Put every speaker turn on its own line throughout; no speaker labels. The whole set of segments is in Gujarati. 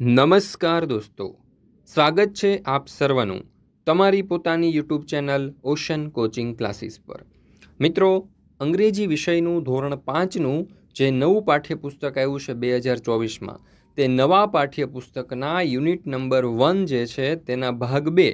નમસ્કાર દોસ્તો સ્વાગત છે આપ સર્વનું તમારી પોતાની YouTube channel ocean coaching classes પર મિત્રો અંગ્રેજી વિષયનું ધોરણ પાંચનું જે નવું પાઠ્યપુસ્તક આવ્યું છે બે હજાર ચોવીસમાં તે નવા પાઠ્યપુસ્તકના યુનિટ નંબર વન જે છે તેના ભાગ બે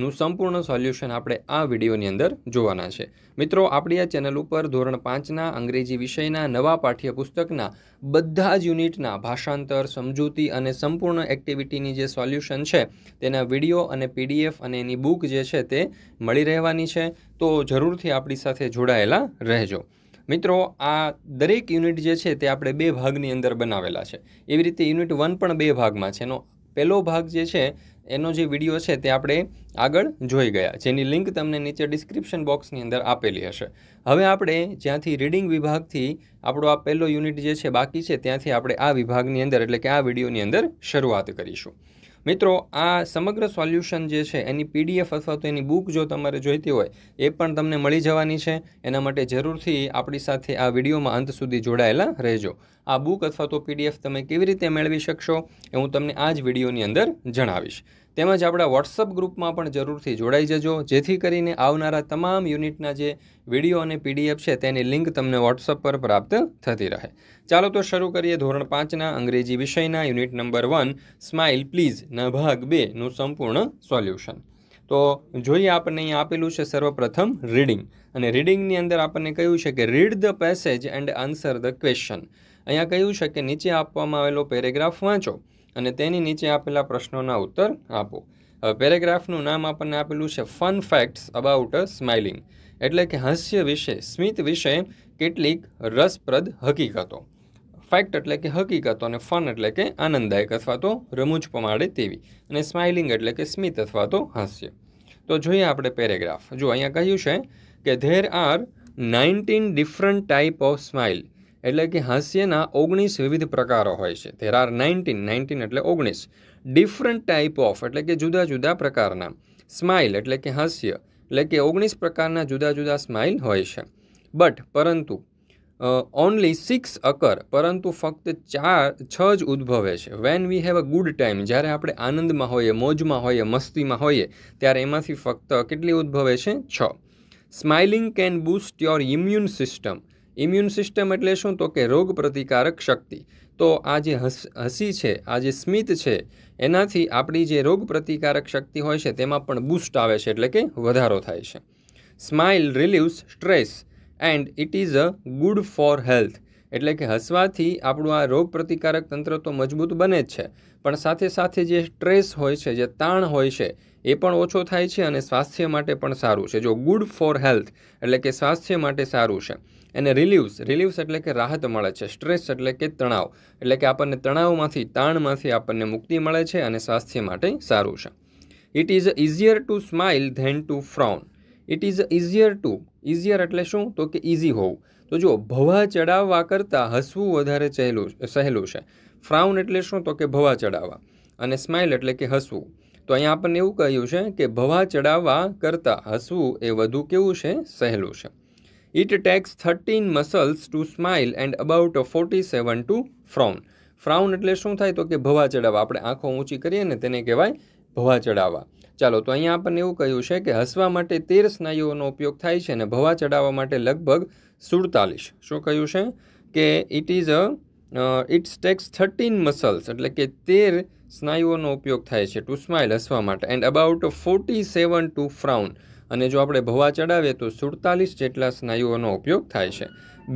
નું સંપૂર્ણ સોલ્યુશન આપણે આ વિડીયોની અંદર જોવાના છે મિત્રો આપણી આ ચેનલ ઉપર ધોરણ પાંચના અંગ્રેજી વિષયના નવા પાઠ્યપુસ્તકના બધા જ યુનિટના ભાષાંતર સમજૂતી અને સંપૂર્ણ એક્ટિવિટીની જે સોલ્યુશન છે તેના વિડીયો અને પીડીએફ અને એની બુક જે છે તે મળી રહેવાની છે તો જરૂરથી આપણી સાથે જોડાયેલા રહેજો મિત્રો આ દરેક યુનિટ જે છે તે આપણે બે ભાગની અંદર બનાવેલા છે એવી રીતે યુનિટ વન પણ બે ભાગમાં છે એનો પહેલો ભાગ જે છે એનો જે વિડીયો છે તે આપણે આગળ જોઈ ગયા જેની લિંક તમને નીચે ડિસ્ક્રિપ્શન બોક્સની અંદર આપેલી હશે હવે આપણે જ્યાંથી રીડિંગ વિભાગથી આપણો આ પહેલો યુનિટ જે છે બાકી છે ત્યાંથી આપણે આ વિભાગની અંદર એટલે કે આ વિડીયોની અંદર શરૂઆત કરીશું મિત્રો આ સમગ્ર સોલ્યુશન જે છે એની પીડીએફ અથવા તો એની બુક જો તમારે જોઈતી હોય એ પણ તમને મળી જવાની છે એના માટે જરૂરથી આપણી સાથે આ વિડીયોમાં અંત સુધી જોડાયેલા રહેજો આ બુક અથવા તો પીડીએફ તમે કેવી રીતે મેળવી શકશો એ હું તમને આ જ વિડીયોની અંદર જણાવીશ તેમજ આપણા વોટ્સઅપ ગ્રુપમાં પણ જરૂરથી જોડાઈ જજો જેથી કરીને આવનારા તમામ યુનિટના જે વિડીયો અને પીડીએફ છે તેની લિંક તમને વોટ્સઅપ પર પ્રાપ્ત થતી રહે ચાલો તો શરૂ કરીએ ધોરણ પાંચના અંગ્રેજી વિષયના unit number one smile please ન ભાગ બેનું સંપૂર્ણ સોલ્યુશન તો જોઈએ આપણને અહીં આપેલું છે સર્વપ્રથમ રીડિંગ અને રીડિંગની અંદર આપણને કહ્યું છે કે read the passage and answer the question અહીંયા કહ્યું છે કે નીચે આપવામાં આવેલો પેરેગ્રાફ વાંચો અને તેની નીચે આપેલા પ્રશ્નોના ઉત્તર આપો હવે પેરેગ્રાફનું નામ આપણને આપેલું છે fun facts about a smiling એટલે કે હાસ્ય વિશે સ્મિત વિશે કેટલીક રસપ્રદ હકીકતો ફેક્ટ એટલે કે હકીકતો અને ફન એટલે કે આનંદદાયક અથવા તો રમૂજ પમાડે તેવી અને સ્માઇલિંગ એટલે કે સ્મિત અથવા તો હાસ્ય તો જોઈએ આપણે પેરેગ્રાફ જો અહીંયા કહ્યું છે કે there are nineteen different type of smile એટલે કે હાસ્યના ઓગણીસ વિવિધ પ્રકારો હોય છે ધેર આર નાઇન્ટીન નાઇન્ટીન એટલે ઓગણીસ ડિફરન્ટ ટાઈપ ઓફ એટલે કે જુદા જુદા પ્રકારના સ્માઇલ એટલે કે હાસ્ય એટલે કે ઓગણીસ પ્રકારના જુદા જુદા સ્માઇલ હોય છે બટ પરંતુ ઓનલી સિક્સ અકર પરંતુ ફક્ત ચાર છ જ ઉદ્ભવે છે when we have a good time જ્યારે આપણે આનંદમાં હોઈએ મોજમાં હોઈએ મસ્તીમાં હોઈએ ત્યારે એમાંથી ફક્ત કેટલી ઉદ્ભવે છે છ smiling can boost your immune system immune system એટલે શું તો કે રોગ પ્રતિકારક શક્તિ તો આ જે હસી છે આ જે સ્મિત છે એનાથી આપણી જે રોગ પ્રતિકારક શક્તિ હોય છે તેમાં પણ બૂસ્ટ આવે છે એટલે કે વધારો થાય છે smile relieves stress and it is a good for health એટલે કે હસવાથી આપણું આ રોગ પ્રતિકારક તંત્ર તો મજબૂત બને જ છે પણ સાથે સાથે જે સ્ટ્રેસ હોય છે જે તાણ હોય છે એ પણ ઓછો થાય છે અને સ્વાસ્થ્ય માટે પણ સારું છે જો ગુડ ફોર હેલ્થ એટલે કે સ્વાસ્થ્ય માટે સારું છે એને રિલીવ્સ રિલીવ્સ એટલે કે રાહત મળે છે સ્ટ્રેસ એટલે કે તણાવ એટલે કે આપણને તણાવમાંથી તાણમાંથી આપણને મુક્તિ મળે છે અને સ્વાસ્થ્ય માટે સારું છે it is easier to smile than to frown it is easier to easier એટલે શું તો કે ઇઝી હોવું તો જો ભવા ચડાવવા કરતાં હસવું વધારે સહેલું સહેલું છે ફ્રાઉન એટલે શું તો કે ભવા ચડાવવા અને સ્માઇલ એટલે કે હસવું તો અહીંયા આપણને એવું કહ્યું છે કે ભવા ચડાવવા કરતાં હસવું એ વધુ કેવું છે સહેલું છે it takes thirteen muscles to smile and about forty seven to frown frown એટલે શું થાય તો કે ભવા ચડાવવા આપણે આંખો ઊંચી કરીએ ને તેને કહેવાય ભવા ચડાવવા ચાલો તો અહીંયા આપણને એવું કહ્યું છે કે હસવા માટે તેર સ્નાયુઓનો ઉપયોગ થાય છે અને ભવા ચડાવવા માટે લગભગ સુડતાલીસ શું કહ્યું છે કે it is a it's takes thirteen muscles એટલે કે તેર સ્નાયુઓનો ઉપયોગ થાય છે ટુ સ્માઇલ હસવા માટે and about forty seven to frown અને જો આપણે ભવા ચડાવીએ તો સુડતાલીસ જેટલા સ્નાયુઓનો ઉપયોગ થાય છે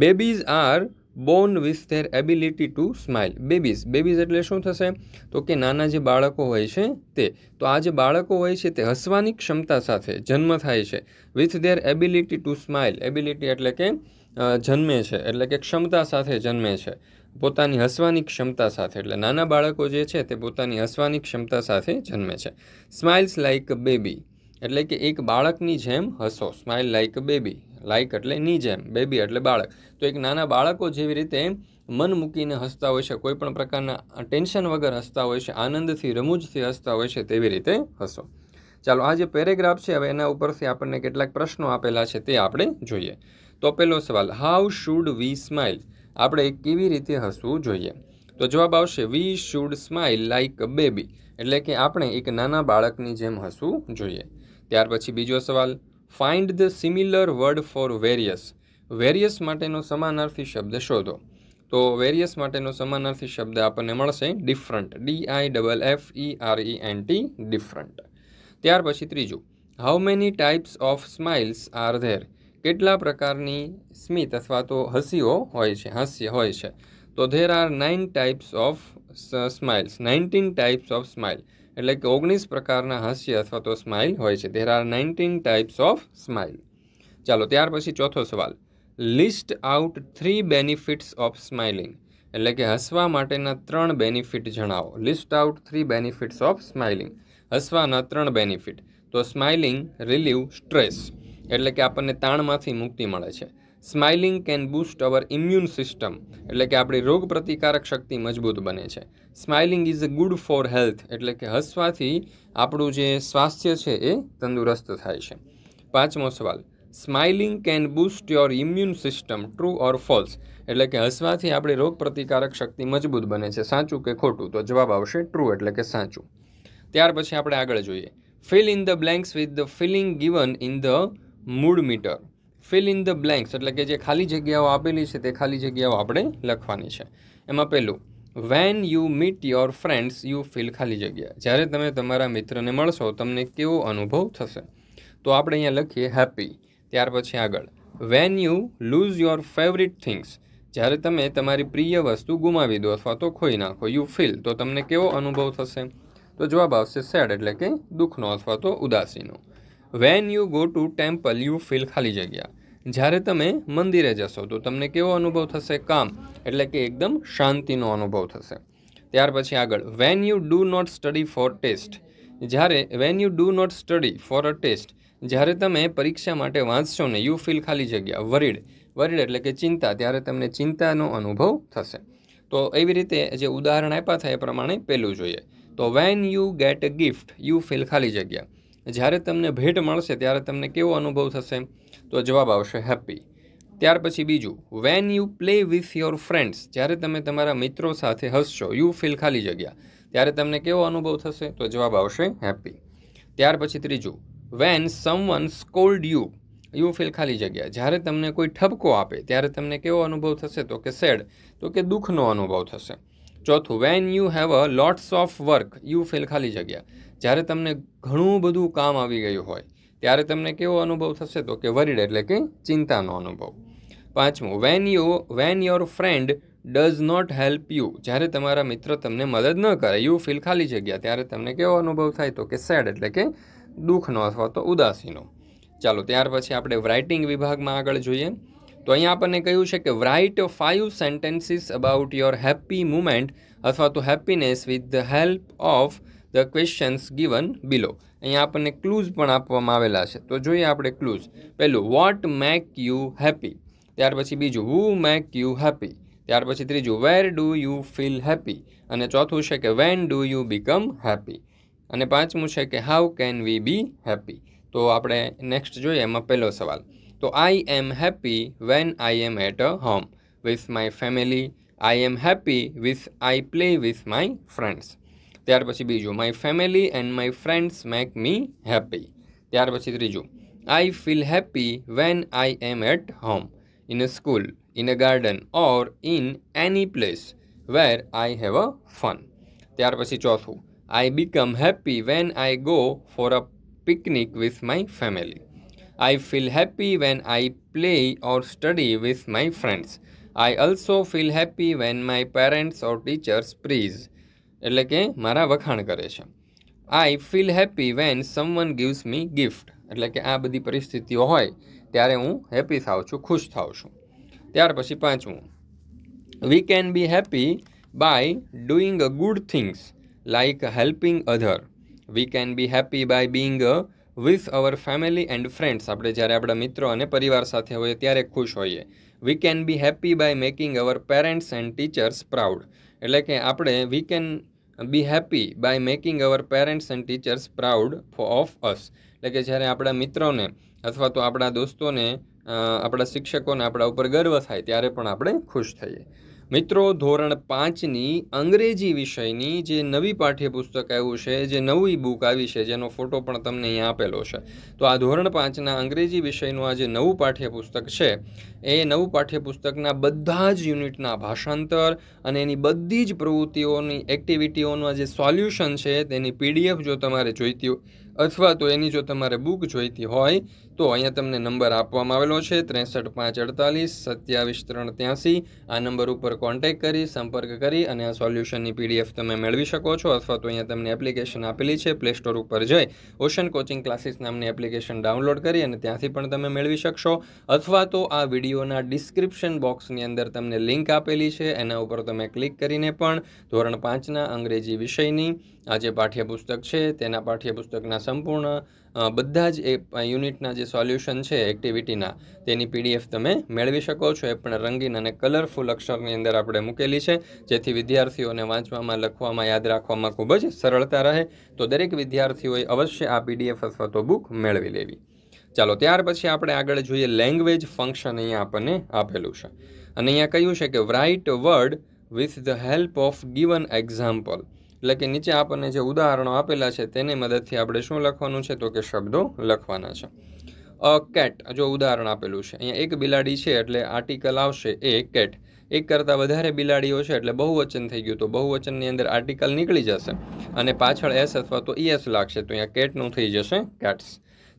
babies are born with their ability to smile babies babies એટલે શું થશે તો કે નાના જે બાળકો હોય છે તે તો આ જે બાળકો હોય છે તે હસવાની ક્ષમતા સાથે જન્મ થાય છે with their ability to smile ability એટલે કે જન્મે છે એટલે કે ક્ષમતા સાથે જન્મે છે પોતાની હસવાની ક્ષમતા સાથે એટલે નાના બાળકો જે છે તે પોતાની હસવાની ક્ષમતા સાથે જન્મે છે સ્માઇલ્સ લાઇક બેબી એટલે કે એક બાળકની જેમ હસો સ્માઇલ લાઇક બેબી લાઇક એટલે ની જેમ બેબી એટલે બાળક તો એક નાના બાળકો જેવી રીતે મન મૂકીને હસતા હોય છે કોઈ પણ પ્રકારના ટેન્શન વગર હસતા હોય છે આનંદથી રમૂજથી હસતા હોય છે તેવી રીતે હસો ચાલો આ જે પેરેગ્રાફ છે હવે એના ઉપરથી આપણને કેટલાક પ્રશ્નો આપેલા છે તે આપણે જોઈએ તો પહેલો સવાલ હાઉ શુડ વી સ્માઇલ આપણે કેવી રીતે હસવું જોઈએ તો જવાબ આવશે we should smile like a baby એટલે કે આપણે એક નાના બાળકની જેમ હસવું જોઈએ ત્યાર પછી બીજો સવાલ find the similar word for various various માટેનો સમાનાર્થી શબ્દ શોધો તો વેરિયસ માટેનો સમાનાર્થી શબ્દ આપણને મળશે different D I double F E R E N T different ત્યાર પછી ત્રીજું how many types of smiles are there કેટલા પ્રકારની સ્મિત અથવા તો હસીઓ હોય છે હાસ્ય હોય છે તો there are nine types of smiles nineteen types of smile એટલે કે ઓગણીસ પ્રકારના હાસ્ય અથવા તો સ્માઇલ હોય છે there are nineteen types of smile ચાલો ત્યાર પછી ચોથો સવાલ list out three benefits of smiling એટલે કે હસવા માટેના ત્રણ બેનિફિટ જણાવો list out three benefits of smiling હસવાના ત્રણ બેનિફિટ તો સ્માઇલિંગ રિલીવ સ્ટ્રેસ એટલે કે આપણને તાણમાંથી મુક્તિ મળે છે smiling can boost our immune system એટલે કે આપણી રોગ પ્રતિકારક શક્તિ મજબૂત બને છે smiling is a good for health એટલે કે હસવાથી આપણું જે સ્વાસ્થ્ય છે એ તંદુરસ્ત થાય છે પાંચમો સવાલ smiling can boost your immune system true or false એટલે કે હસવાથી આપણી રોગ પ્રતિકારક શક્તિ મજબૂત બને છે સાચું કે ખોટું તો જવાબ આવશે ટ્રુ એટલે કે સાચું ત્યાર પછી આપણે આગળ જોઈએ fill in the blanks with the feeling given in the mood meter fill in the blanks એટલે કે જે ખાલી જગ્યાઓ આપેલી છે તે ખાલી જગ્યાઓ આપણે લખવાની છે એમાં પહેલું when you meet your friends you feel ખાલી જગ્યા જ્યારે તમે તમારા મિત્રને મળશો તમને કેવો અનુભવ થશે તો આપણે અહીંયા લખીએ હેપી ત્યાર પછી આગળ when you lose your favourite things જ્યારે તમે તમારી પ્રિય વસ્તુ ગુમાવી દો અથવા તો ખોઈ નાખો યુ ફિલ તો તમને કેવો અનુભવ થશે તો જવાબ આવશે સેડ એટલે કે દુઃખનો અથવા તો ઉદાસીનો when you go to temple you feel ખાલી જગ્યા જ્યારે તમે મંદિરે જશો તો તમને કેવો અનુભવ થશે કામ એટલે કે એકદમ શાંતિનો અનુભવ થશે ત્યાર પછી આગળ when you do not study for test જ્યારે when you do not study for a test જ્યારે તમે પરીક્ષા માટે વાંચશો ને યુ ફીલ ખાલી જગ્યા વરિડ વરિડ એટલે કે ચિંતા ત્યારે તમને ચિંતાનો અનુભવ થશે તો એવી રીતે જે ઉદાહરણ આપ્યા થાય એ પ્રમાણે પહેલું જોઈએ તો when you get a gift you feel ખાલી જગ્યા જ્યારે તમને ભેટ મળશે ત્યારે તમને કેવો અનુભવ થશે તો જવાબ આવશે હેપી ત્યાર પછી બીજું when you play with your friends જ્યારે તમે તમારા મિત્રો સાથે હસશો યુ ફીલ ખાલી જગ્યા ત્યારે તમને કેવો અનુભવ થશે તો જવાબ આવશે હેપી ત્યાર પછી ત્રીજું when someone scold you you feel ખાલી જગ્યા જ્યારે તમને કોઈ ઠપકો આપે ત્યારે તમને કેવો અનુભવ થશે તો કે સેડ તો કે દુઃખનો અનુભવ થશે ચોથું when you have a lots of work you feel ખાલી જગ્યા જ્યારે તમને ઘણું બધું કામ આવી ગયું હોય ત્યારે તમને કેવો અનુભવ થશે તો કે વરિડ એટલે કે ચિંતાનો અનુભવ પાંચમું when you when your friend does not help you જ્યારે તમારા મિત્ર તમને મદદ ન કરે યુ ફીલ ખાલી જગ્યા ત્યારે તમને કેવો અનુભવ થાય તો કે સેડ એટલે કે દુઃખનો અથવા તો ઉદાસીનો ચાલો ત્યાર પછી આપણે રાઇટિંગ વિભાગમાં આગળ જોઈએ તો અહીંયા આપણને કહ્યું છે કે write five sentences about your happy moment અથવા તો happiness with the help of the questions given below અહીંયા આપણને ક્લૂઝ પણ આપવામાં આવેલા છે તો જોઈએ આપણે ક્લૂઝ પહેલું વોટ મેક યુ હેપી ત્યાર પછી બીજું હુ મેક યુ હેપી ત્યાર પછી ત્રીજું where do you feel happy અને ચોથું છે કે when do you become happy અને પાંચમું છે કે how can we be happy તો આપણે નેક્સ્ટ જોઈએ એમાં પહેલો સવાલ તો I am happy when I am at a home with my family I am happy with I play with my friends ત્યાર પછી બીજું my family and my friends make me happy ત્યાર પછી ત્રીજું આઈ feel happy when I am at home in a school in a garden or in any place where I have a fun ત્યાર પછી ચોથું I become happy when I go for a picnic with my family I feel happy when I play or study with my friends. I also feel happy when my parents or teachers praise. એટલે કે મારા વખાણ કરે છે I feel happy when someone gives me gift એટલે કે આ બધી પરિસ્થિતિઓ હોય ત્યારે હું હેપી થાઉં છું ખુશ થાઉં છું ત્યાર પછી પાંચમું we can be happy by doing a good things like helping other we can be happy by being a with our family and friends આપણે જ્યારે આપણા મિત્રો અને પરિવાર સાથે હોઈએ ત્યારે ખુશ હોઈએ we can be happy by making our parents and teachers proud એટલે કે આપણે we can be happy by making our parents and teachers proud of us એટલે કે જ્યારે આપણા મિત્રોને અથવા તો આપણા દોસ્તોને આપણા શિક્ષકોને આપણા ઉપર ગર્વ થાય ત્યારે પણ આપણે ખુશ થઈએ મિત્રો ધોરણ પાંચની અંગ્રેજી વિષયની જે નવી પાઠ્યપુસ્તક આવ્યું છે જે નવી બુક આવી છે જેનો ફોટો પણ તમને અહીંયા આપેલો છે તો આ ધોરણ પાંચના અંગ્રેજી વિષયનું આ જે નવું પાઠ્યપુસ્તક છે એ નવું પાઠ્યપુસ્તકના બધા જ યુનિટના ભાષાંતર અને એની બધી જ પ્રવૃત્તિઓની એક્ટિવિટીઓનું જે સોલ્યુશન છે તેની પીડીએફ જો તમારે જોઈતી હોય અથવા તો એની જો તમારે બુક જોઈતી હોય તો અહીંયા તમને નંબર આપવામાં આવેલો છે ત્રેસઠ પાંચ અડતાલીસ સત્યાવીસ ત્રણ ત્યાંસી આ નંબર ઉપર કોન્ટેક કરી સંપર્ક કરી અને આ સોલ્યુશનની પીડીએફ તમે મેળવી શકો છો અથવા તો અહીંયા તમને એપ્લિકેશન આપેલી છે પ્લે સ્ટોર ઉપર જઈ ઓશન કોચિંગ ક્લાસીસ નામની એપ્લિકેશન ડાઉનલોડ કરી અને ત્યાંથી પણ તમે મેળવી શકશો અથવા તો આ વિડીયોના ડિસ્ક્રિપ્શન બોક્સની અંદર તમને લિંક આપેલી છે એના ઉપર તમે ક્લિક કરીને પણ ધોરણ પાંચના અંગ્રેજી વિષયની આ જે પાઠ્યપુસ્તક છે તેના પાઠ્યપુસ્તકના સંપૂર્ણ બધા જ એ યુનિટના જે સોલ્યુશન છે એક્ટિવિટીના તેની પીડીએફ તમે મેળવી શકો છો એ પણ રંગીન અને કલરફુલ અક્ષરની અંદર આપણે મૂકેલી છે જેથી વિદ્યાર્થીઓને વાંચવામાં લખવામાં યાદ રાખવામાં ખૂબ જ સરળતા રહે તો દરેક વિદ્યાર્થીઓએ અવશ્ય આ પીડીએફ અથવા તો બુક મેળવી લેવી ચાલો ત્યાર પછી આપણે આગળ જોઈએ લેંગ્વેજ ફંક્શન અહીંયા આપણને આપેલું છે અને અહીંયા કહ્યું છે કે write word with the help of given example એટલે કે નીચે આપણને જે ઉદાહરણો આપેલા છે તેની મદદથી આપણે શું લખવાનું છે તો કે શબ્દો લખવાના છે અ કેટ જો ઉદાહરણ આપેલું છે અહીંયા એક બિલાડી છે એટલે આર્ટિકલ આવશે એ કેટ એક કરતાં વધારે બિલાડીઓ છે એટલે બહુવચન થઈ ગયું તો બહુવચનની અંદર આર્ટિકલ નીકળી જશે અને પાછળ એસ અથવા તો ઈએસ લાગશે તો અહીંયા કેટનું થઈ જશે કેટ્સ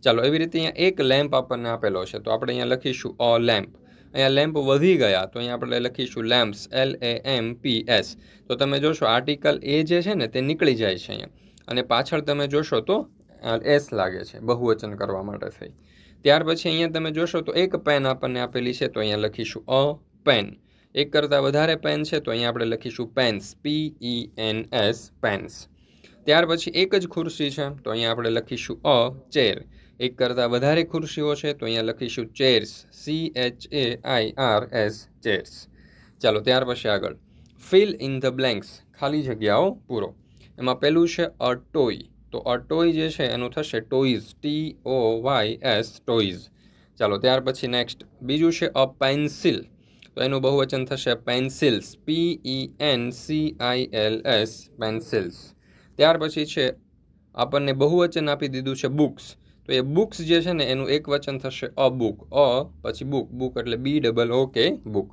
ચાલો એવી રીતે અહીંયા એક લેમ્પ આપણને આપેલો છે તો આપણે અહીંયા લખીશું અ લેમ્પ અહીંયા લેમ્પ વધી ગયા તો અહીંયા આપણે લખીશું lamps L A M P S તો તમે જોશો આર્ટિકલ એ જે છે ને તે નીકળી જાય છે અહીંયા અને પાછળ તમે જોશો તો એસ લાગે છે બહુવચન કરવા માટે થઈ ત્યાર પછી અહીંયા તમે જોશો તો એક પેન આપણને આપેલી છે તો અહીંયા લખીશું અ પેન એક કરતાં વધારે પેન છે તો અહીંયા આપણે લખીશું pens P E N S pens ત્યાર પછી એક જ ખુરશી છે તો અહીંયા આપણે લખીશું અ ચેર એક કરતાં વધારે ખુરશીઓ છે તો અહીંયા લખીશું chairs C H A I R S chairs ચાલો ત્યાર પછી આગળ ફિલ ઇન ધ બ્લેન્ક્સ ખાલી જગ્યાઓ પૂરો એમાં પહેલું છે અ ટોય તો અ ટોય જે છે એનું થશે toys T O Y S toys ચાલો ત્યાર પછી નેક્સ્ટ બીજું છે અ પેન્સિલ તો એનું બહુવચન થશે pencils P E N C I L S pencils ત્યાર પછી છે આપણને બહુવચન આપી દીધું છે બુક્સ તો એ બુક્સ જે છે ને એનું એક વચન થશે અ બુક અ પછી બુક બુક એટલે બી ડબલ ઓકે બુક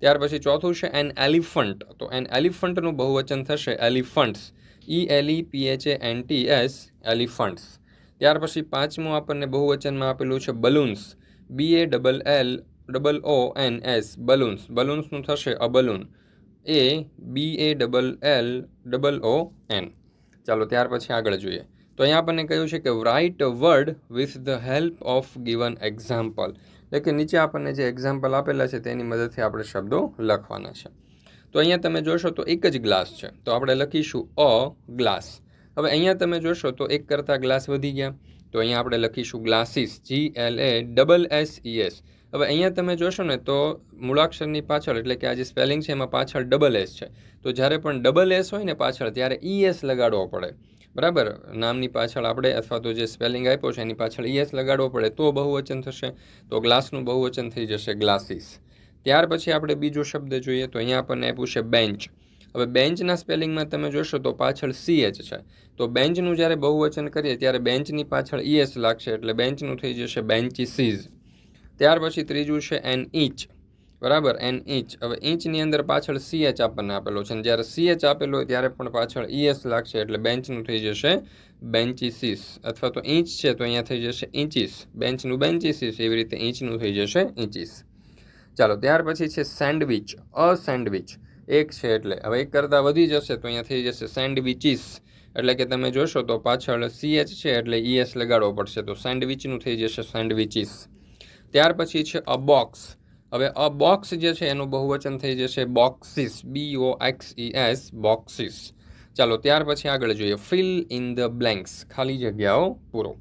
ત્યાર પછી ચોથું છે એન એલિફન્ટ તો એન એલિફન્ટનું બહુવચન થશે elephants E L E P H A N T S elephants ત્યાર પછી પાંચમું આપણને બહુવચનમાં આપેલું છે balloons B A double L double O N S balloons બલૂન્સનું થશે a balloon a B A double L double O N ચાલો ત્યાર પછી આગળ જોઈએ તો અહીંયા આપણને કહ્યું છે કે write word with the help of given example એટલે કે નીચે આપણને જે એક્ઝામ્પલ આપેલા છે તેની મદદથી આપણે શબ્દો લખવાના છે તો અહીંયા તમે જોશો તો એક જ ગ્લાસ છે તો આપણે લખીશું અ ગ્લાસ હવે અહીંયા તમે જોશો તો એક કરતાં ગ્લાસ વધી ગયા તો અહીંયા આપણે લખીશું glasses G L A double S E S હવે અહીંયા તમે જોશો ને તો મૂળાક્ષરની પાછળ એટલે કે આ જે સ્પેલિંગ છે એમાં પાછળ ડબલ એસ છે તો જ્યારે પણ ડબલ એસ હોય ને પાછળ ત્યારે ઈ e એસ લગાડવો પડે બરાબર નામની પાછળ આપણે અથવા તો જે સ્પેલિંગ આપ્યો છે એની પાછળ ઈએસ લગાડવો પડે તો બહુવચન થશે તો ગ્લાસનું બહુવચન થઈ જશે ગ્લાસીસ ત્યાર પછી આપણે બીજો શબ્દ જોઈએ તો અહીંયા આપણને આપ્યું છે બેન્ચ હવે બેન્ચના સ્પેલિંગમાં તમે જોશો તો પાછળ સીએચ છે તો બેન્ચનું જ્યારે બહુવચન કરીએ ત્યારે બેન્ચની પાછળ ઈએસ લાગશે એટલે બેન્ચનું થઈ જશે બેન્ચીસીઝ ત્યાર પછી ત્રીજું છે એન ઈચ બરાબર એન ઇંચ હવે ઇંચની અંદર પાછળ સીએચ આપણને આપેલો છે અને જ્યારે સીએચ આપેલો હોય ત્યારે પણ પાછળ ઈએસ e લાગશે એટલે બેન્ચનું થઈ જશે બેન્ચીસીસ અથવા તો ઇંચ છે તો અહીંયા થઈ જશે ઇંચીસ બેન્ચનું બેન્ચીસીસ એવી રીતે ઇંચનું થઈ જશે ઇંચીસ ચાલો ત્યાર પછી છે સેન્ડવિચ અ સેન્ડવિચ એક છે એટલે હવે એક કરતાં વધી જશે તો અહીંયા થઈ જશે સેન્ડવિચીસ એટલે કે તમે જોશો તો પાછળ સીએચ છે એટલે ઈએસ e લગાડવો પડશે તો સેન્ડવિચનું થઈ જશે સેન્ડવિચીસ ત્યાર પછી છે અ બોક્સ હવે અ બોક્સ જે છે એનું બહુવચન થઈ જશે boxes B O X E S boxes ચાલો ત્યાર પછી આગળ જોઈએ ફિલ ઇન ધ બ્લેન્ક્સ ખાલી જગ્યાઓ પૂરો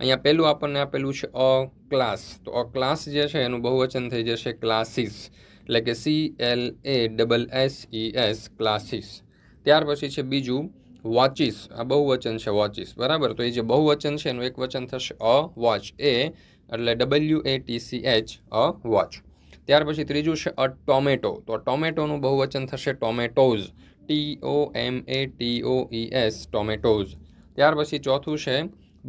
અહીંયા પહેલું આપણને આપેલું છે અ ક્લાસ તો અ ક્લાસ જે છે એનું બહુવચન થઈ જશે ક્લાસીસ એટલે કે C L A double S E S classes ત્યાર પછી છે બીજું વોચિસ આ બહુવચન છે વોચિસ બરાબર તો એ જે બહુવચન છે એનું એક વચન થશે અ વોચ એ એટલે W A T C H a watch ત્યાર પછી ત્રીજું છે અ ટોમેટો તો ટોમેટોનું બહુવચન થશે tomatoes T O M A T O E S tomatoes ત્યાર પછી ચોથું છે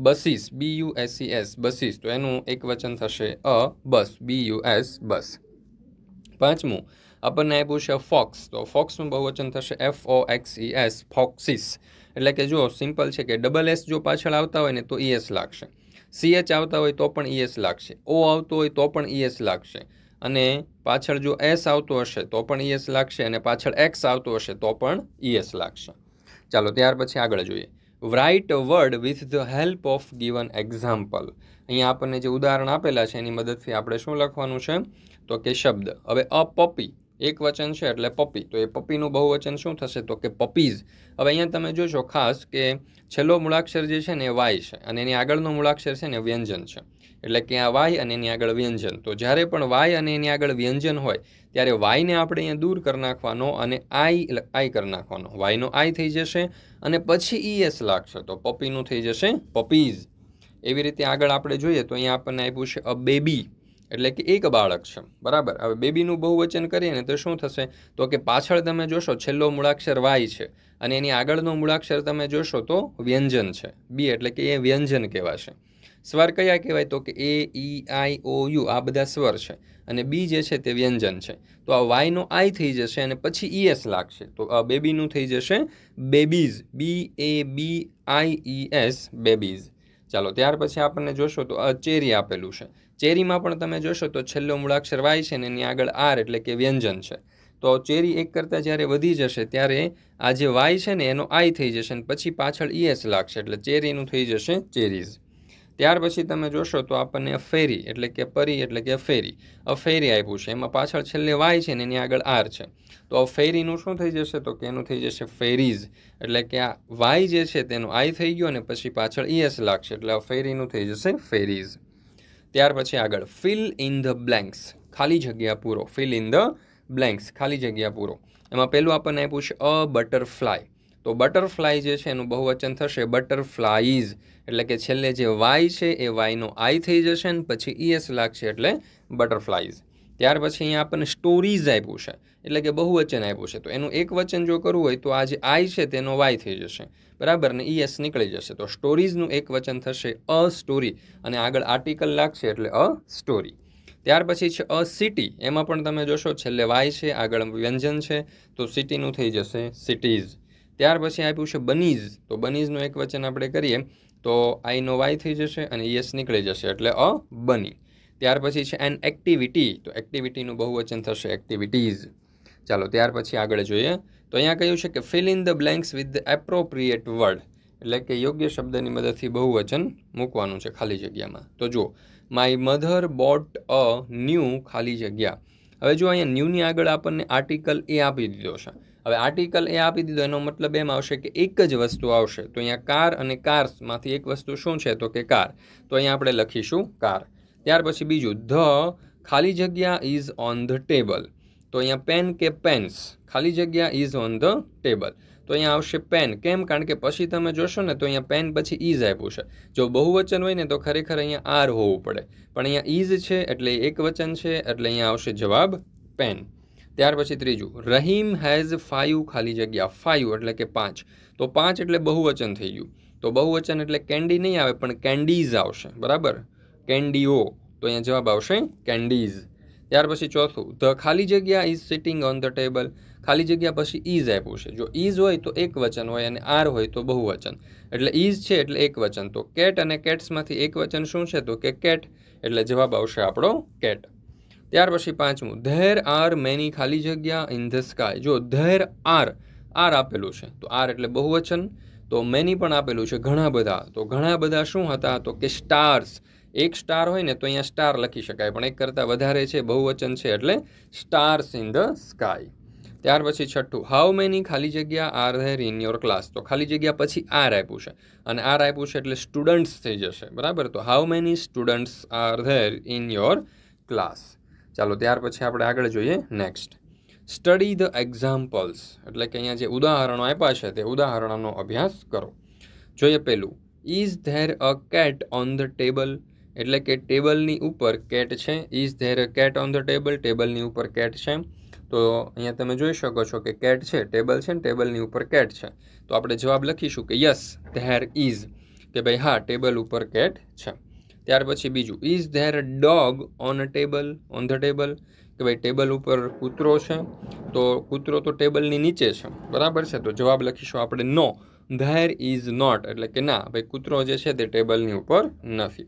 buses B U S C S buses તો એનું એક વચન થશે અ બસ બી યુ એસ બસ પાંચમું આપણને આપ્યું છે ફોક્સ તો ફોક્સનું બહુવચન થશે F O X E S foxes એટલે કે જો સિમ્પલ છે કે ડબલ એસ જો પાછળ આવતા હોય ને તો ઈ એસ લાગશે સી એચ આવતા હોય તો પણ ઈ એસ લાગશે ઓ આવતો હોય તો પણ ઈએસ લાગશે અને પાછળ જો એસ આવતો હશે તો પણ ઈએસ લાગશે અને પાછળ એક્સ આવતો હશે તો પણ ઈએસ લાગશે ચાલો ત્યાર પછી આગળ જોઈએ write word with the help of given example અહીંયા આપણને જે ઉદાહરણ આપેલા છે એની મદદથી આપણે શું લખવાનું છે તો કે શબ્દ હવે અ પપી એક વચન છે એટલે પપ્પી તો એ પપીનું બહુવચન શું થશે તો કે પપીઝ હવે અહીંયા તમે જોશો ખાસ કે છેલ્લો મૂળાક્ષર જે છે ને એ વાય છે અને એની આગળનો મૂળાક્ષર છે ને વ્યંજન છે એટલે કે આ વાય અને એની આગળ વ્યંજન તો જ્યારે પણ વાય અને એની આગળ વ્યંજન હોય ત્યારે વાયને આપણે અહીંયા દૂર કરી નાખવાનો અને આઈ આઈ કરી નાખવાનો વાયનો આઈ થઈ જશે અને પછી ઈ એસ લાગશે તો પપીનું થઈ જશે પપીઝ એવી રીતે આગળ આપણે જોઈએ તો અહીંયા આપણને આપ્યું છે અ બેબી એટલે કે એક બાળક છે બરાબર હવે બેબીનું બહુવચન કરીએ ને તો શું થશે તો કે પાછળ તમે જોશો છેલ્લો મૂળાક્ષર વાય છે અને એની આગળનો મૂળાક્ષર તમે જોશો તો વ્યંજન છે બી એટલે કે એ વ્યંજન કહેવાશે સ્વર કયા કહેવાય તો કે એ ઈ આઈ ઓ યુ આ બધા સ્વર છે અને બી જે છે તે વ્યંજન છે તો આ વાયનો આઈ થઈ જશે અને પછી ઈ એસ લાગશે તો આ બેબીનું થઈ જશે babies B A B I E S babies ચાલો ત્યાર પછી આપણને જોશો તો આ ચેરી આપેલું છે ચેરીમાં પણ તમે જોશો તો છેલ્લો મૂળાક્ષર વાય છે ને એની આગળ આર એટલે કે વ્યંજન છે તો ચેરી એક કરતાં જ્યારે વધી જશે ત્યારે આ જે વાય છે ને એનો આઈ થઈ જશે ને પછી પાછળ ઈએસ લાગશે એટલે ચેરીનું થઈ જશે ચેરીઝ ત્યાર પછી તમે જોશો તો આપણને અફેરી એટલે કે પરી એટલે કે અફેરી અફેરી આપ્યું છે એમાં પાછળ છેલ્લે વાય છે ને એની આગળ આર છે તો અફેરીનું શું થઈ જશે તો કે એનું થઈ જશે ફેરીઝ એટલે કે આ વાય જે છે તેનું આઈ થઈ ગયો અને પછી પાછળ ઈએસ લાગશે એટલે અફેરીનું થઈ જશે ફેરીઝ ત્યાર પછી આગળ ફિલ ઇન ધ બ્લેન્ક્સ ખાલી જગ્યા પૂરો ફિલ ઇન ધ બ્લેન્ક્સ ખાલી જગ્યા પૂરો એમાં પહેલું આપણને આપ્યું છે અ બટરફ્લાય તો બટરફ્લાય જે છે એનું બહુવચન થશે બટરફ્લાઈઝ એટલે કે છેલ્લે જે વાય છે એ વાયનો આઈ થઈ જશે ને પછી ઈએસ e લાગશે એટલે બટરફ્લાઈઝ ત્યાર પછી અહીંયા આપણને સ્ટોરીઝ આપ્યું છે એટલે કે બહુવચન આપ્યું છે તો એનું એક વચન જો કરવું હોય તો આ જે આઈ છે તેનો વાય થઈ જશે બરાબર ને ઈ એસ નીકળી જશે તો સ્ટોરીઝનું એક વચન થશે અ સ્ટોરી અને આગળ આર્ટિકલ લાગશે એટલે અ સ્ટોરી ત્યાર પછી છે અ સિટી એમાં પણ તમે જોશો છેલ્લે વાય છે આગળ વ્યંજન છે તો સિટીનું થઈ જશે સિટીઝ ત્યાર પછી આપ્યું છે બનીઝ તો બનીઝનું એક વચન આપણે કરીએ તો આઈનો વાય થઈ જશે અને યસ નીકળી જશે એટલે અ બની ત્યાર પછી છે એન એક્ટિવિટી તો એક્ટિવિટીનું બહુ વચન થશે એક્ટિવિટીઝ ચાલો ત્યાર પછી આગળ જોઈએ તો અહીંયા કહ્યું છે કે fill in the blanks with appropriate word એટલે કે યોગ્ય શબ્દની મદદથી બહુવચન મૂકવાનું છે ખાલી જગ્યામાં તો જુઓ my mother bought a new ખાલી જગ્યા હવે જો અહીંયા ન્યૂની આગળ આપણને આર્ટિકલ એ આપી દીધો છે હવે આર્ટિકલ એ આપી દીધો એનો મતલબ એમ આવશે કે એક જ વસ્તુ આવશે તો અહીંયા કાર અને કાર્સમાંથી એક વસ્તુ શું છે તો કે કાર તો અહીંયા આપણે લખીશું કાર ત્યાર પછી બીજું ધ ખાલી જગ્યા ઇઝ ઓન ધ ટેબલ તો અહીંયા પેન કે પેન્સ ખાલી જગ્યા ઇઝ ઓન ધ ટેબલ તો અહીંયા આવશે પેન કેમ કારણ કે પછી તમે જોશો ને તો અહીંયા પેન પછી ઇઝ આપ્યું છે જો બહુવચન હોય ને તો ખરેખર અહીંયા આર હોવું પડે પણ અહીંયા ઇઝ છે એટલે એક વચન છે એટલે અહીંયા આવશે જવાબ પેન ત્યાર પછી ત્રીજું રહીમ હેઝ ફાઇવ ખાલી જગ્યા ફાઇવ એટલે કે પાંચ તો પાંચ એટલે બહુવચન થઈ ગયું તો બહુવચન એટલે કેન્ડી નહીં આવે પણ કેન્ડીઝ આવશે બરાબર કેન્ડીઓ તો અહીંયા જવાબ આવશે કેન્ડીઝ ત્યાર પછી ચોથું ધ ખાલી જગ્યા is sitting on the table ખાલી જગ્યા પછી ઇઝ આપ્યું છે જો ઇઝ હોય તો એક વચન હોય અને આર હોય તો બહુવચન એટલે ઇઝ છે એટલે એક વચન તો કેટ અને કેટ્સમાંથી એક વચન શું છે તો કે કેટ એટલે જવાબ આવશે આપણો કેટ ત્યાર પછી પાંચમું ધેર આર મેની ખાલી જગ્યા ઇન ધ સ્કાય જો ધેર આર આર આપેલું છે તો આર એટલે બહુવચન તો મેની પણ આપેલું છે ઘણા બધા તો ઘણા બધા શું હતા તો કે સ્ટાર્સ એક સ્ટાર હોય ને તો અહીંયા સ્ટાર લખી શકાય પણ એક કરતાં વધારે છે બહુવચન છે એટલે સ્ટાર્સ ઇન ધ સ્કાય ત્યાર પછી છઠ્ઠું હાઉ મેની ખાલી જગ્યા are there in your class તો ખાલી જગ્યા પછી આર આપ્યું છે અને આર આપ્યું છે એટલે સ્ટુડન્ટ્સ થઈ જશે બરાબર તો how many students are there in your class ચાલો ત્યાર પછી આપણે આગળ જોઈએ નેક્સ્ટ સ્ટડી ધ એક્ઝામ્પલ્સ એટલે કે અહીંયા જે ઉદાહરણો આપ્યા છે તે ઉદાહરણોનો અભ્યાસ કરો જોઈએ પહેલું is there a cat on the table એટલે કે ટેબલની ઉપર કેટ છે is there cat on the table ટેબલની ઉપર કેટ છે તો અહીંયા તમે જોઈ શકો છો કે કેટ છે ટેબલ છે ને ટેબલની ઉપર કેટ છે તો આપણે જવાબ લખીશું કે યસ ધેર ઇઝ કે ભાઈ હા ટેબલ ઉપર કેટ છે ત્યાર પછી બીજું is there dog on a table on the table કે ભાઈ ટેબલ ઉપર કૂતરો છે તો કૂતરો તો ટેબલની નીચે છે બરાબર છે તો જવાબ લખીશું આપણે નો ધેર ઇઝ નોટ એટલે કે ના ભાઈ કૂતરો જે છે તે ટેબલની ઉપર નથી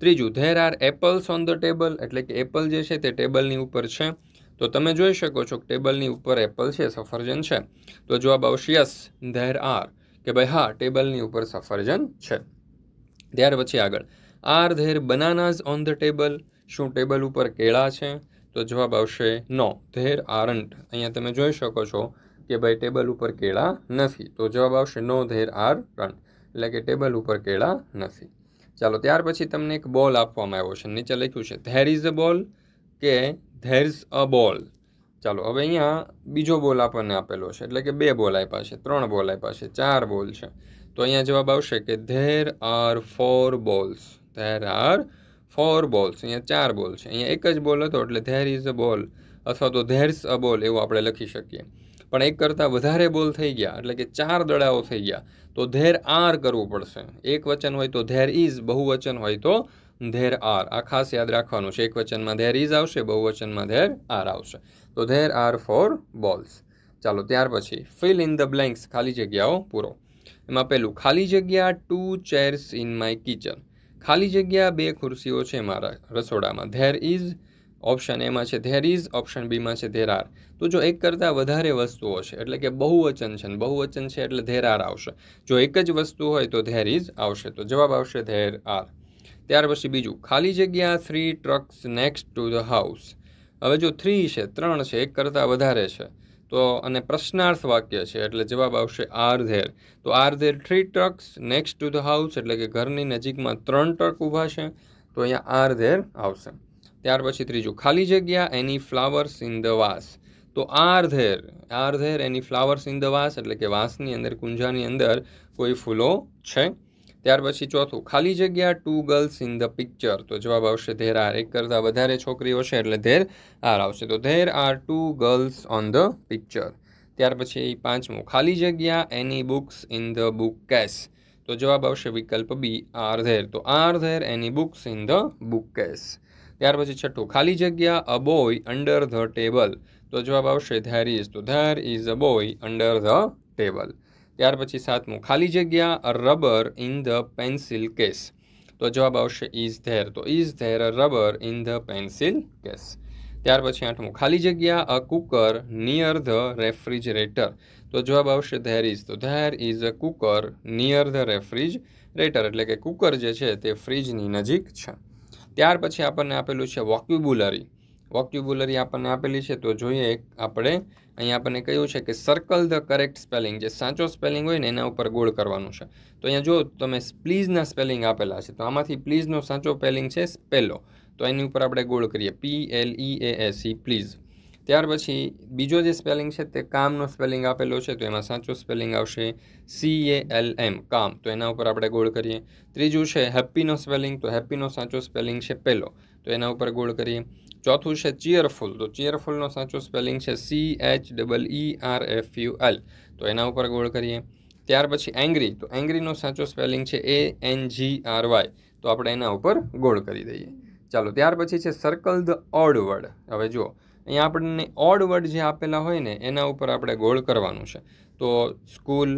ત્રીજું there are apples on the table એટલે કે એપલ જે છે તે ટેબલની ઉપર છે તો તમે જોઈ શકો છો કે ટેબલની ઉપર એપલ છે સફરજન છે તો જવાબ આવશે યસ ધેર આર કે ભાઈ હા ટેબલની ઉપર સફરજન છે ત્યાર પછી આગળ are there bananas on the table શું ટેબલ ઉપર કેળા છે તો જવાબ આવશે નો ધેર આરન્ટ અહીંયા તમે જોઈ શકો છો કે ભાઈ ટેબલ ઉપર કેળા નથી તો જવાબ આવશે નો ધેર આર રન્ટ એટલે કે ટેબલ ઉપર કેળા નથી ચાલો ત્યાર પછી તમને એક બોલ આપવામાં આવ્યો છે નીચે લખ્યું છે ધેર ઇઝ અ બોલ કે ધેર્સ અ બોલ ચાલો હવે અહીંયા બીજો બોલ આપણને આપેલો છે એટલે કે બે બોલ આપ્યા છે ત્રણ બોલ આપ્યા છે ચાર બોલ છે તો અહીંયા જવાબ આવશે કે there are four balls there are four balls અહીંયા ચાર બોલ છે અહીંયા એક જ બોલ હતો એટલે ધેર ઇઝ અ બોલ અથવા તો ધેર્સ અ બોલ એવું આપણે લખી શકીએ પણ એક કરતાં વધારે બોલ થઈ ગયા એટલે કે ચાર દડાઓ થઈ ગયા તો ધેર આર કરવું પડશે એક વચન હોય તો ધેર ઇઝ બહુવચન હોય તો ધેર આર આ ખાસ યાદ રાખવાનું છે એક વચનમાં ધેર ઇઝ આવશે બહુવચનમાં ધેર આર આવશે તો ધેર આર ફોર બોલ્સ ચાલો ત્યાર પછી ફિલ ઇન ધ બ્લેન્ક્સ ખાલી જગ્યાઓ પૂરો એમાં પહેલું ખાલી જગ્યા two chairs in my kitchen ખાલી જગ્યા બે ખુરશીઓ છે મારા રસોડામાં ધેર ઇઝ ઓપ્શન એમાં છે ધેર ઇઝ ઓપ્શન બીમાં છે ધેર આર તો જો એક કરતાં વધારે વસ્તુઓ છે એટલે કે બહુવચન છે બહુવચન છે એટલે ધેર આર આવશે જો એક જ વસ્તુ હોય તો ધેર ઇઝ આવશે તો જવાબ આવશે ધેર આર ત્યાર પછી બીજું ખાલી જગ્યા three trucks next to the house હવે જો થ્રી છે ત્રણ છે એક કરતાં વધારે છે તો અને પ્રશ્નાર્થ વાક્ય છે એટલે જવાબ આવશે આર ધેર તો are there three trucks next to the house એટલે કે ઘરની નજીકમાં ત્રણ ટ્રક ઊભા છે તો અહીંયા આર ધેર આવશે ત્યાર પછી ત્રીજું ખાલી જગ્યા any flowers in the vase તો are there are there any flowers in the vase એટલે કે વાસની અંદર કુંજાની અંદર કોઈ ફૂલો છે ત્યાર પછી ચોથું ખાલી જગ્યા two girls in the picture તો જવાબ આવશે ધેર આર એક કરતાં વધારે છોકરીઓ છે એટલે ધેર આર આવશે તો there are two girls on the picture ત્યાર પછી પાંચમું ખાલી જગ્યા any books in the book case તો જવાબ આવશે વિકલ્પ બી આર ધેર તો are there any books in the book case ત્યાર પછી છઠ્ઠું ખાલી જગ્યા a boy under the table તો જવાબ આવશે ધેર ઇઝ તો there is a boy under the table ત્યાર પછી સાતમું ખાલી જગ્યા a rubber in the pencil case તો જવાબ આવશે ઇઝ ધેર તો is there a rubber in the pencil case ત્યાર પછી આઠમું ખાલી જગ્યા a cooker near the refrigerator તો જવાબ આવશે ધેર ઇઝ તો there is a cooker near the refrigerator એટલે કે કુકર જે છે તે ફ્રિજની નજીક છે ત્યાર પછી આપણને આપેલું છે વોક્યુબ્યુલરી વોક્યુબ્યુલરી આપણને આપેલી છે તો જોઈએ આપણે અહીં આપણને કહ્યું છે કે સર્કલ ધ કરેક્ટ સ્પેલિંગ જે સાચો સ્પેલિંગ હોય ને એના ઉપર ગોળ કરવાનું છે તો અહીંયા જો તમે પ્લીઝના સ્પેલિંગ આપેલા છે તો આમાંથી પ્લીઝનો સાચો સ્પેલિંગ છે સ્પેલો તો એની ઉપર આપણે ગોળ કરીએ P L E A S C please ત્યાર પછી બીજો જે સ્પેલિંગ છે તે કામનો સ્પેલિંગ આપેલો છે તો એમાં સાચો સ્પેલિંગ આવશે સી એ એલ એમ કામ તો એના ઉપર આપણે ગોળ કરીએ ત્રીજું છે હેપ્પીનો સ્પેલિંગ તો હેપ્પીનો સાચો સ્પેલિંગ છે પહેલો તો એના ઉપર ગોળ કરીએ ચોથું છે ચીયરફુલ તો ચીયરફુલનો સાચો સ્પેલિંગ છે C H double E R F U L તો એના ઉપર ગોળ કરીએ ત્યાર પછી એંગ્રી તો એંગ્રીનો સાચો સ્પેલિંગ છે A N G R Y તો આપણે એના ઉપર ગોળ કરી દઈએ ચાલો ત્યાર પછી છે સર્કલ ધ ઓડ વર્ડ હવે જુઓ અહીંયા આપણને ઓડ વર્ડ જે આપેલા હોય ને એના ઉપર આપણે ગોળ કરવાનું છે તો સ્કૂલ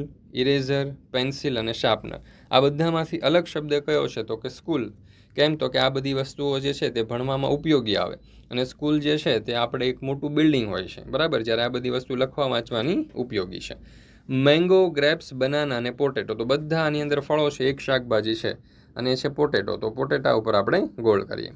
ઇરેઝર પેન્સિલ અને શાર્પનર આ બધામાંથી અલગ શબ્દ કયો છે તો કે સ્કૂલ કેમ તો કે આ બધી વસ્તુઓ જે છે તે ભણવામાં ઉપયોગી આવે અને સ્કૂલ જે છે તે આપણે એક મોટું બિલ્ડિંગ હોય છે બરાબર જ્યારે આ બધી વસ્તુ લખવા વાંચવાની ઉપયોગી છે મેંગો ગ્રેપ્સ બનાના અને પોટેટો તો બધા આની અંદર ફળો છે એક શાકભાજી છે અને છે પોટેટો તો પોટેટા ઉપર આપણે ગોળ કરીએ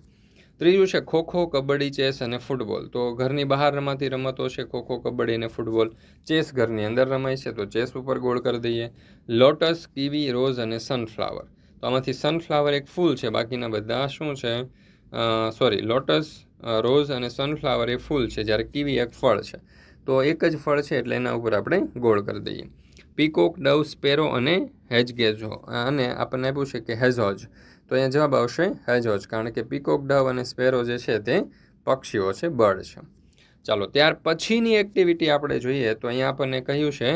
ત્રીજું છે ખોખો કબડ્ડી ચેસ અને ફૂટબોલ તો ઘરની બહાર રમાતી રમતો છે ખોખો કબડ્ડી અને ફૂટબોલ ચેસ ઘરની અંદર રમાય છે તો ચેસ ઉપર ગોળ કરી દઈએ લોટસ કીવી રોઝ અને સનફ્લાવર તો આમાંથી સનફ્લાવર એક ફૂલ છે બાકીના બધા શું છે સોરી લોટસ રોઝ અને સનફ્લાવર એ ફૂલ છે જ્યારે કીવી એક ફળ છે તો એક જ ફળ છે એટલે એના ઉપર આપણે ગોળ કરી દઈએ પીકોક ડવ સ્પેરો અને હેજ હેજગેજો અને આપણને પૂછે છે કે હેઝોજ તો અહીંયા જવાબ આવશે હેઝોજ કારણ કે પીકોક ડવ અને સ્પેરો જે છે તે પક્ષીઓ છે બર્ડ છે ચાલો ત્યાર પછીની એક્ટિવિટી આપણે જોઈએ તો અહીંયા આપણને કહ્યું છે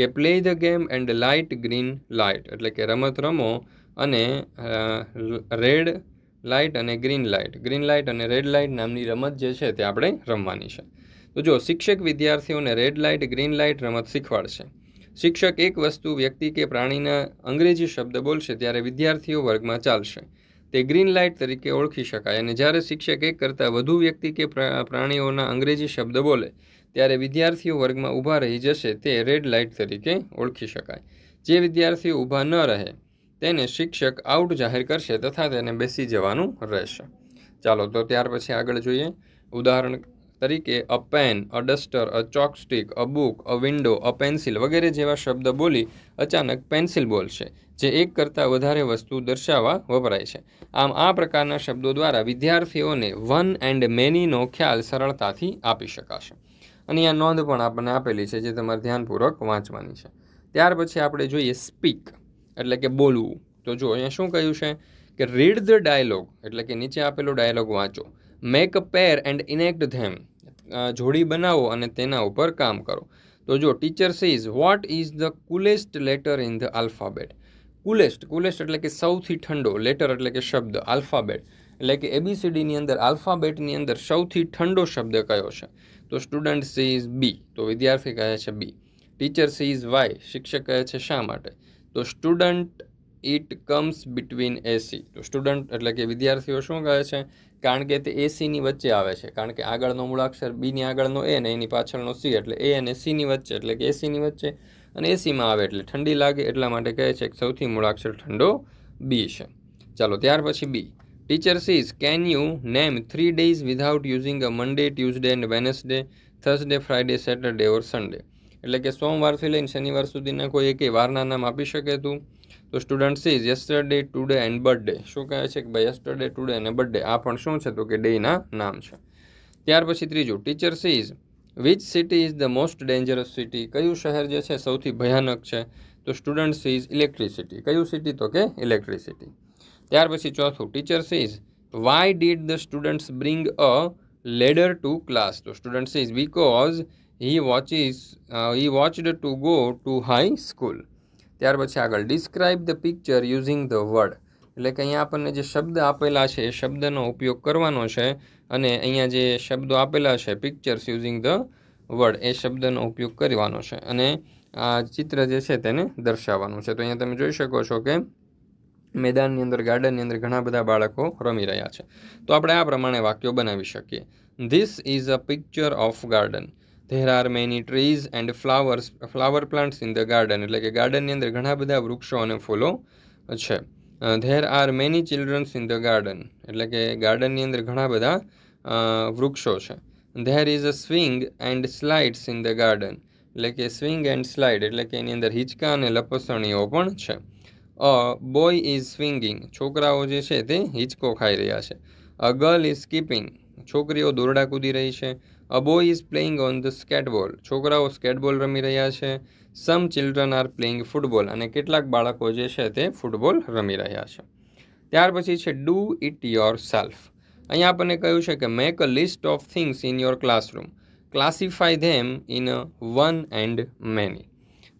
કે play the game and light green light એટલે કે રમત રમો અને રેડ લાઇટ અને ગ્રીન લાઇટ ગ્રીન લાઇટ અને રેડ લાઇટ નામની રમત જે છે તે આપણે રમવાની છે તો જો શિક્ષક વિદ્યાર્થીઓને રેડ લાઇટ ગ્રીન લાઇટ રમત શીખવાડશે શિક્ષક એક વસ્તુ વ્યક્તિ કે પ્રાણીના અંગ્રેજી શબ્દ બોલશે ત્યારે વિદ્યાર્થીઓ વર્ગમાં ચાલશે તે ગ્રીન લાઇટ તરીકે ઓળખી શકાય અને જ્યારે શિક્ષક એક કરતાં વધુ વ્યક્તિ કે પ્રાણીઓના અંગ્રેજી શબ્દ બોલે ત્યારે વિદ્યાર્થીઓ વર્ગમાં ઊભા રહી જશે તે રેડ લાઇટ તરીકે ઓળખી શકાય જે વિદ્યાર્થીઓ ઊભા ન રહે તેને શિક્ષક આઉટ જાહેર કરશે તથા તેને બેસી જવાનું રહેશે ચાલો તો ત્યાર પછી આગળ જોઈએ ઉદાહરણ તરીકે a pen a duster a chalk stick a book a window a pencil વગેરે જેવા શબ્દ બોલી અચાનક પેન્સિલ બોલશે જે એક કરતાં વધારે વસ્તુ દર્શાવવા વપરાય છે આમ આ પ્રકારના શબ્દો દ્વારા વિદ્યાર્થીઓને વન એન્ડ મેનીનો ખ્યાલ સરળતાથી આપી શકાશે અને આ નોંધ પણ આપણને આપેલી છે જે તમારે ધ્યાનપૂર્વક વાંચવાની છે ત્યાર પછી આપણે જોઈએ સ્પીક એટલે કે બોલવું તો જો અહીંયા શું કહ્યું છે કે રીડ ધ ડાયલોગ એટલે કે નીચે આપેલો ડાયલોગ વાંચો make a pair and enact them જોડી બનાવો અને તેના ઉપર કામ કરો તો જો teacher says what is the coolest letter in the alphabet coolest coolest એટલે કે સૌથી ઠંડો લેટર એટલે કે શબ્દ આલ્ફાબેટ એટલે કે એબીસીડીની અંદર આલ્ફાબેટની અંદર સૌથી ઠંડો શબ્દ કયો છે તો સ્ટુડન્ટ સીઝ બી તો વિદ્યાર્થી કહે છે બી ટીચર સીઝ વાય શિક્ષક કહે છે શા માટે તો student it comes between A C તો સ્ટુડન્ટ એટલે કે વિદ્યાર્થીઓ શું કહે છે કારણ કે તે એ સીની વચ્ચે આવે છે કારણ કે આગળનો મૂળાક્ષર બીની આગળનો એ અને એની પાછળનો સી એટલે એ અને સીની વચ્ચે એટલે કે એસીની વચ્ચે અને એસીમાં આવે એટલે ઠંડી લાગે એટલા માટે કહે છે કે સૌથી મૂળાક્ષર ઠંડો બી છે ચાલો ત્યાર પછી B teacher says can you name three days without using a Monday Tuesday and Wednesday Thursday Friday Saturday or Sunday એટલે કે સોમવારથી લઈને શનિવાર સુધીના કોઈ એકે વારના નામ આપી શકે તું તો students is yesterday today and birthday શું કહે છે કે ભાઈ યસ્ટરડે ટુડે અને બર્થડે આ પણ શું છે તો કે ડેના નામ છે ત્યાર પછી ત્રીજું teacher is which city is the most dangerous city કયું શહેર જે છે સૌથી ભયાનક છે તો સ્ટુડન્ટ્સ ઇઝ ઇલેક્ટ્રિસિટી કયું સિટી તો કે ઇલેક્ટ્રિસિટી ત્યાર પછી ચોથું teacher is why did the students bring a ladder to class તો students is because he watches he watched to go to high school ત્યાર પછી આગળ describe the picture using the word એટલે કે અહીંયા આપણને જે શબ્દ આપેલા છે એ શબ્દનો ઉપયોગ કરવાનો છે અને અહીંયા જે શબ્દો આપેલા છે પિક્ચર્સ યુઝિંગ ધ વર્ડ એ શબ્દનો ઉપયોગ કરવાનો છે અને આ ચિત્ર જે છે તેને દર્શાવવાનું છે તો અહીંયા તમે જોઈ શકો છો કે મેદાનની અંદર ગાર્ડનની અંદર ઘણા બધા બાળકો રમી રહ્યા છે તો આપણે આ પ્રમાણે વાક્યો બનાવી શકીએ this is a picture of garden there are many trees and flowers flower plants in the garden એટલે કે ગાર્ડનની અંદર ઘણા બધા વૃક્ષો અને ફૂલો છે there are many childrens in the garden એટલે કે ગાર્ડનની અંદર ઘણા બધા વૃક્ષો છે there is a swing and slides in the garden એટલે કે સ્વિંગ એન્ડ સ્લાઇડ એટલે કે એની અંદર હિંચકા અને લપસણીઓ પણ છે અ બોય ઇઝ સ્વિંગિંગ છોકરાઓ જે છે તે હિંચકો ખાઈ રહ્યા છે અ ગર્લ ઇઝ સ્કીપિંગ છોકરીઓ દોરડા કૂદી રહી છે a boy is playing on the skateboard છોકરાઓ સ્કેટબોલ રમી રહ્યા છે some children are playing football અને કેટલાક બાળકો જે છે તે ફૂટબોલ રમી રહ્યા છે ત્યાર પછી છે ડૂ ઇટ યોર સેલ્ફ અહીંયા આપણને કહ્યું છે કે make a list of things in your classroom classify them in a one and many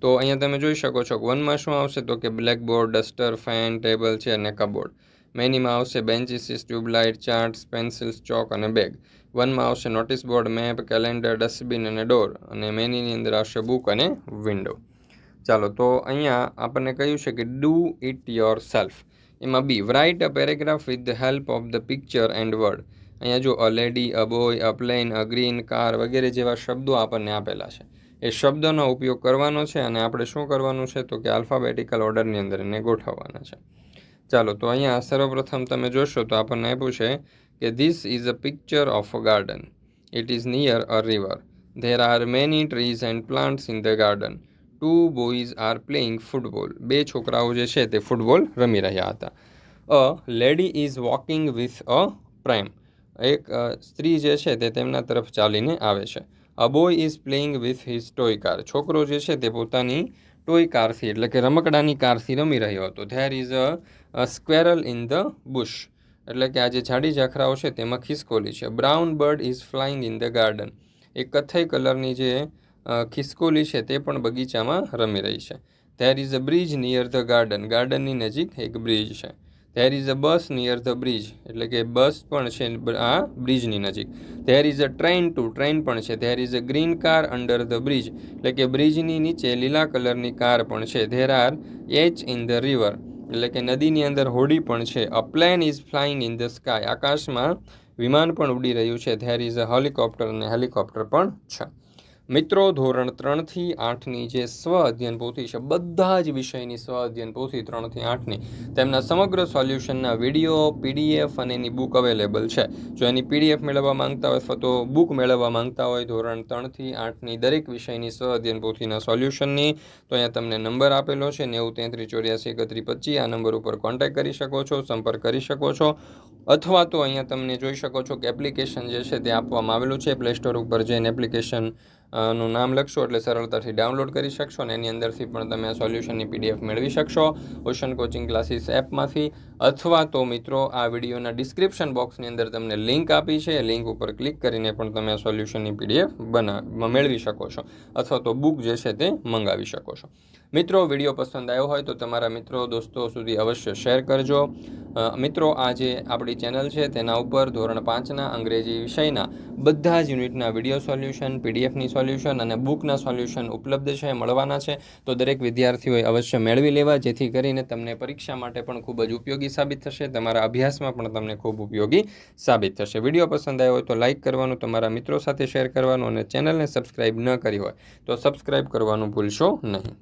તો અહીંયા તમે જોઈ શકો છો વનમાં શું આવશે તો કે બ્લેકબોર્ડ ડસ્ટર ફેન ટેબલ છે અને કબોર્ડ મેનીમાં આવશે benches tubelight charts pencils chalk અને બેગ વનમાં આવશે notice board map calendar dustbin અને ડોર અને મેનીની અંદર આવશે બુક અને વિન્ડો ચાલો તો અહીંયા આપણને કહ્યું છે કે ડુ ઇટ યોર સેલ્ફ એમાં B write a paragraph with the help of the picture and word અહીંયા જો a lady a boy a plane a green car વગેરે જેવા શબ્દો આપણને આપેલા છે એ શબ્દોનો ઉપયોગ કરવાનો છે અને આપણે શું કરવાનું છે તો કે આલ્ફાબેટિકલ ઓર્ડરની અંદર એને ગોઠવવાના છે ચાલો તો અહીંયા સર્વપ્રથમ તમે જોશો તો આપણને આપ્યું છે કે this is a picture of a garden it is near a river there are many trees and plants in the garden two boys are playing football બે છોકરાઓ જે છે તે ફૂટબોલ રમી રહ્યા હતા a lady is walking with a pram એક સ્ત્રી જે છે તે તેમના તરફ ચાલીને આવે છે a boy is playing with his toy car છોકરો જે છે તે પોતાની ટોય કારથી એટલે કે રમકડાની કારથી રમી રહ્યો હતો there is a squirrel in the bush એટલે કે આ જે જાડી ઝાખરાઓ છે તેમાં ખિસકોલી છે brown bird is flying in the garden એ કથ્થઈ કલરની જે ખિસકોલી છે તે પણ બગીચામાં રમી રહી છે there is a bridge near the garden ગાર્ડનની નજીક એક બ્રિજ છે there is a bus near the bridge એટલે કે બસ પણ છે આ બ્રિજની નજીક there is a train too train પણ છે there is a green car under the bridge એટલે કે બ્રિજની નીચે લીલા કલરની કાર પણ છે ધેર આર એચ ઇન ધ રિવર એટલે કે નદીની અંદર હોડી પણ છે અ plane is flying in the sky આકાશમાં વિમાન પણ ઉડી રહ્યું છે ધેર ઇઝ અ હેલિકોપ્ટર અને હેલિકોપ્ટર પણ છે મિત્રો ધોરણ ત્રણથી આઠની જે સ્વ અધ્યયન પોથી છે બધા જ વિષયની સ્વ અધ્યયન પોથી ત્રણથી આઠની તેમના સમગ્ર સોલ્યુશનના વિડીયો પીડીએફ અને એની બુક અવેલેબલ છે જો એની પીડીએફ મેળવવા માંગતા હોય અથવા તો બુક મેળવવા માંગતા હોય ધોરણ ત્રણથી આઠની દરેક વિષયની સ્વ અધ્યયન પોથીના સોલ્યુશનની તો અહીંયા તમને નંબર આપેલો છે નેવું તેત્રીસ ચોર્યાસી એકત્રી પચીસ આ નંબર ઉપર કોન્ટેક્ટ કરી શકો છો સંપર્ક કરી શકો છો અથવા તો અહીંયા તમને જોઈ શકો છો કે એપ્લિકેશન જે છે તે આપવામાં આવેલું છે પ્લે સ્ટોર ઉપર જઈને એપ્લિકેશન નું નામ લખશો એટલે સરળતાથી ડાઉનલોડ કરી શકશો અને એની અંદરથી પણ તમે આ સોલ્યુશનની પીડીએફ મેળવી શકશો ઓશન કોચિંગ ક્લાસીસ એપમાંથી અથવા તો મિત્રો આ વિડીયોના ડિસ્ક્રિપ્શન બોક્સની અંદર તમને લિંક આપી છે એ લિંક ઉપર ક્લિક કરીને પણ તમે આ સોલ્યુશનની પીડીએફ બના મેળવી શકો છો અથવા તો બુક જે છે તે મંગાવી શકો છો મિત્રો વિડીયો પસંદ આવ્યો હોય તો તમારા મિત્રો દોસ્તો સુધી અવશ્ય શેર કરજો મિત્રો આ જે આપણી ચેનલ છે તેના ઉપર ધોરણ પાંચના અંગ્રેજી વિષયના બધા જ યુનિટના વિડીયો સોલ્યુશન પીડીએફની સોલ્યુશન અને બુકના સોલ્યુશન ઉપલબ્ધ છે મળવાના છે તો દરેક વિદ્યાર્થીઓએ અવશ્ય મેળવી લેવા જેથી કરીને તમને પરીક્ષા માટે પણ ખૂબ જ ઉપયોગી સાબિત થશે તમારા અભ્યાસમાં પણ તમને ખૂબ ઉપયોગી સાબિત થશે વિડીયો પસંદ આવ્યો હોય તો લાઇક કરવાનું તમારા મિત્રો સાથે શેર કરવાનું અને ચેનલને સબસ્ક્રાઇબ ન કરી હોય તો સબસ્ક્રાઇબ કરવાનું ભૂલશો નહીં